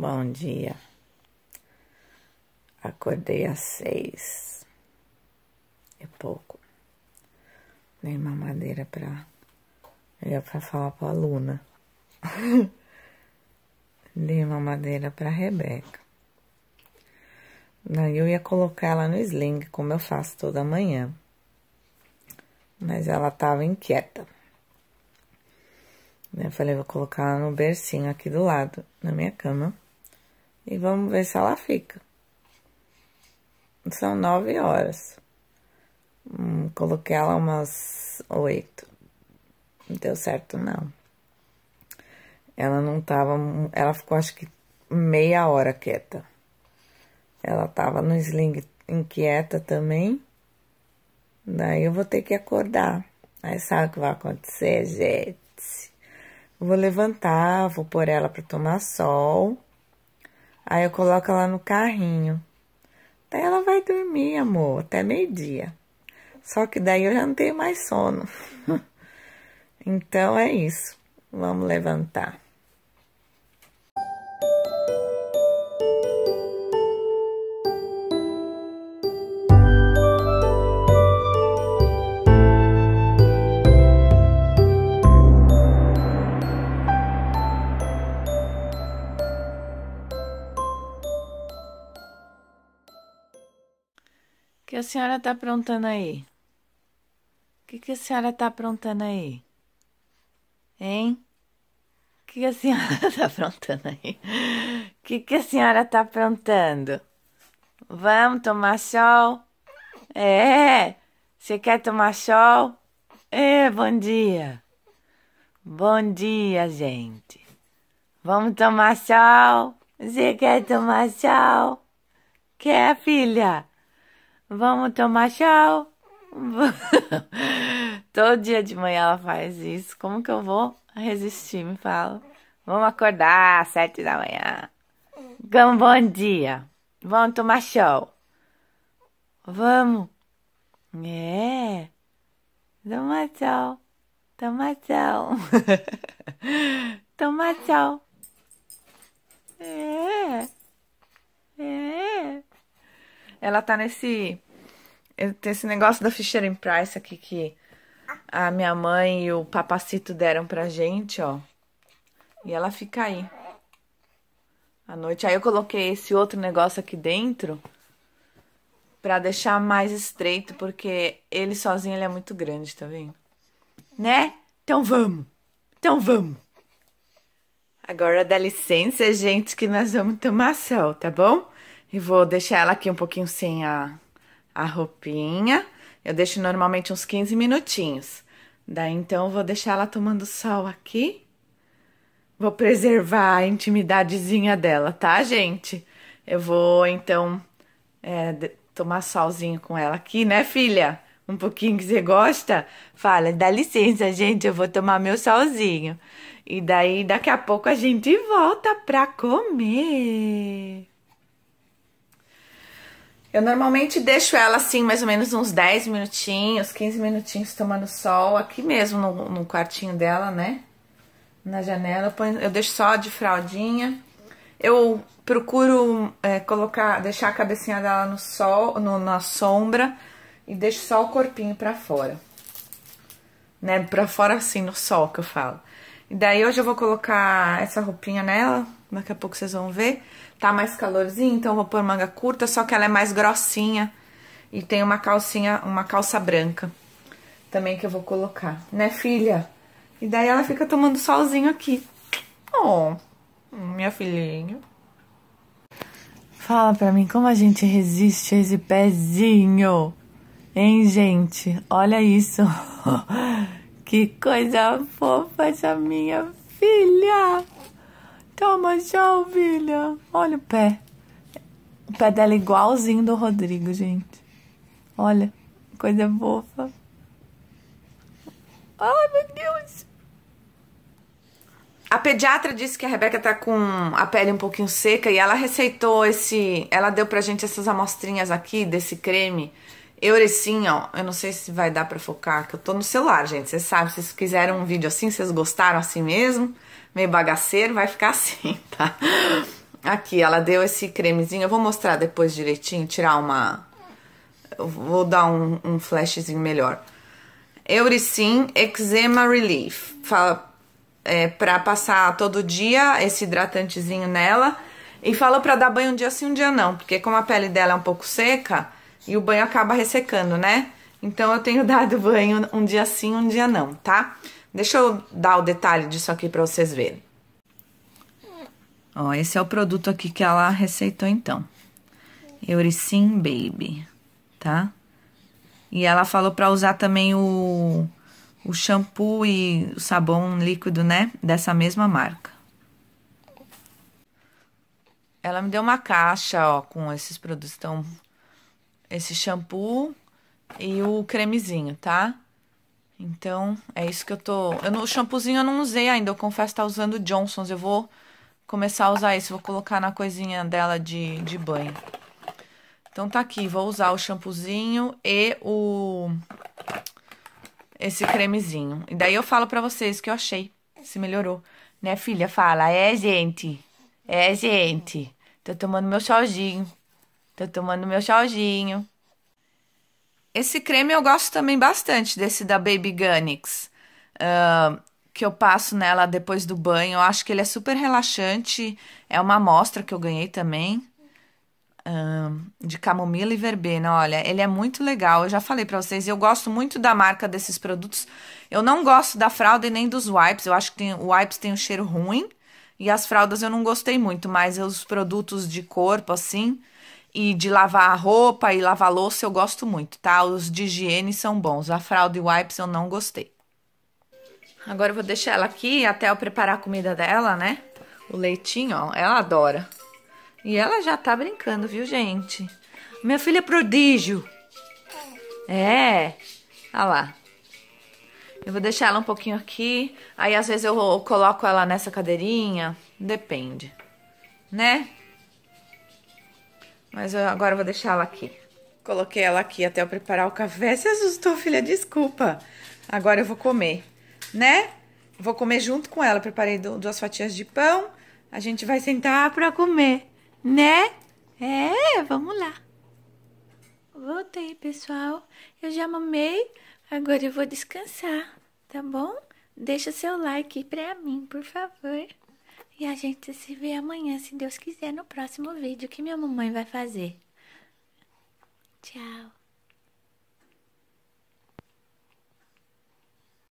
Bom dia. Acordei às seis e pouco. Dei uma madeira pra ligar pra falar pra Luna. Dei uma madeira pra Rebeca. Daí eu ia colocar ela no sling, como eu faço toda manhã. Mas ela tava inquieta. Eu falei, vou colocar ela no bercinho aqui do lado, na minha cama. E vamos ver se ela fica. São nove horas. Hum, coloquei ela umas oito. Não deu certo, não. Ela não tava... Ela ficou, acho que, meia hora quieta. Ela tava no sling inquieta também. Daí eu vou ter que acordar. Aí sabe o que vai acontecer, gente? vou levantar, vou pôr ela para tomar sol. Aí eu coloco ela no carrinho. Daí ela vai dormir, amor, até meio-dia. Só que daí eu já não tenho mais sono. então é isso. Vamos levantar. que a senhora está aprontando aí? O que, que a senhora está aprontando aí? Hein? O que, que a senhora está aprontando aí? O que, que a senhora está aprontando? Vamos tomar sol? É! Você quer tomar sol? É, bom dia! Bom dia, gente! Vamos tomar sol? Você quer tomar sol? Quer, filha? Vamos tomar tchau. Todo dia de manhã ela faz isso. Como que eu vou resistir? Me fala. Vamos acordar às sete da manhã. Então, bom dia. Vamos tomar show. Vamos. É. Toma tchau. Toma tchau. Toma tchau. É. É. Ela tá nesse é, tem esse negócio da Fisher Price aqui que a minha mãe e o papacito deram pra gente, ó. E ela fica aí. À noite. Aí eu coloquei esse outro negócio aqui dentro pra deixar mais estreito, porque ele sozinho ele é muito grande, tá vendo? Né? Então vamos. Então vamos. Agora dá licença, gente, que nós vamos tomar sol, tá bom? E vou deixar ela aqui um pouquinho sem a a roupinha. Eu deixo normalmente uns 15 minutinhos. Daí então eu vou deixar ela tomando sol aqui. Vou preservar a intimidadezinha dela, tá, gente? Eu vou então é, tomar solzinho com ela aqui, né, filha? Um pouquinho que você gosta? Fala, dá licença, gente, eu vou tomar meu solzinho. E daí daqui a pouco a gente volta pra comer. Eu normalmente deixo ela assim, mais ou menos uns 10 minutinhos, 15 minutinhos tomando sol, aqui mesmo no, no quartinho dela, né? Na janela, eu, ponho, eu, deixo só de fraldinha. Eu procuro é, colocar, deixar a cabecinha dela no sol, no, na sombra e deixo só o corpinho pra fora. Né? Pra fora assim, no sol que eu falo. E daí hoje eu vou colocar essa roupinha nela, Daqui a pouco vocês vão ver. Tá mais calorzinho, então vou pôr manga curta, só que ela é mais grossinha. E tem uma calcinha, uma calça branca também que eu vou colocar, né, filha? E daí ela fica tomando solzinho aqui. Oh, minha filhinha. Fala pra mim como a gente resiste a esse pezinho, hein, gente? Olha isso. que coisa fofa essa minha filha. Toma, tchau, filha. Olha o pé. O pé dela é igualzinho do Rodrigo, gente. Olha, coisa fofa. Ai, meu Deus. A pediatra disse que a Rebeca tá com a pele um pouquinho seca e ela receitou esse. Ela deu pra gente essas amostrinhas aqui desse creme. Eurecin, ó. Eu não sei se vai dar pra focar, que eu tô no celular, gente. Vocês sabem, se vocês quiserem um vídeo assim, vocês gostaram assim mesmo meio bagaceiro, vai ficar assim, tá? Aqui, ela deu esse cremezinho, eu vou mostrar depois direitinho, tirar uma... Eu vou dar um, um flashzinho melhor. Euricin Eczema Relief. Fala, é, pra passar todo dia esse hidratantezinho nela. E fala pra dar banho um dia sim, um dia não. Porque como a pele dela é um pouco seca, e o banho acaba ressecando, né? Então eu tenho dado banho um dia sim, um dia não, tá? Tá? Deixa eu dar o detalhe disso aqui para vocês verem. Ó, esse é o produto aqui que ela receitou então. Euricin Baby, tá? E ela falou para usar também o, o shampoo e o sabão líquido, né? Dessa mesma marca. Ela me deu uma caixa, ó, com esses produtos. Então, esse shampoo e o cremezinho, tá? Então, é isso que eu tô... Eu, o shampoozinho eu não usei ainda, eu confesso que tá usando o Johnson's. Eu vou começar a usar esse, vou colocar na coisinha dela de, de banho. Então tá aqui, vou usar o shampoozinho e o... Esse cremezinho. E daí eu falo pra vocês que eu achei, se melhorou. Né, filha? Fala, é, gente. É, gente. Tô tomando meu solzinho. Tô tomando meu solzinho. Esse creme eu gosto também bastante, desse da Baby Gunnix. Uh, que eu passo nela depois do banho. Eu acho que ele é super relaxante. É uma amostra que eu ganhei também. de camomila e verbena. Olha, ele é muito legal. Eu já falei para vocês, eu gosto muito da marca desses produtos. Eu não gosto da fralda e nem dos wipes. Eu acho que tem, o wipes tem um cheiro ruim. E as fraldas eu não gostei muito, mas os produtos de corpo, assim, e de lavar a roupa e lavar louça eu gosto muito, tá? Os de higiene são bons. A fralda e wipes eu não gostei. Agora eu vou deixar ela aqui até eu preparar a comida dela, né? O leitinho, ó, ela adora. E ela já tá brincando, viu, gente? Minha filha é prodígio. É. Olha lá. Eu vou deixar ela um pouquinho aqui. Aí, às vezes, eu coloco ela nessa cadeirinha. Depende. Né? Mas eu agora vou deixar ela aqui. Coloquei ela aqui até eu preparar o café. Se assustou, filha, desculpa. Agora eu vou comer, né? Vou comer junto com ela. Preparei duas fatias de pão. A gente vai sentar pra comer, né? É, vamos lá. Voltei, pessoal. Eu já mamei. Agora eu vou descansar, tá bom? Deixa seu like pra mim, por favor. E a gente se vê amanhã, se Deus quiser, no próximo vídeo que minha mamãe vai fazer. Tchau.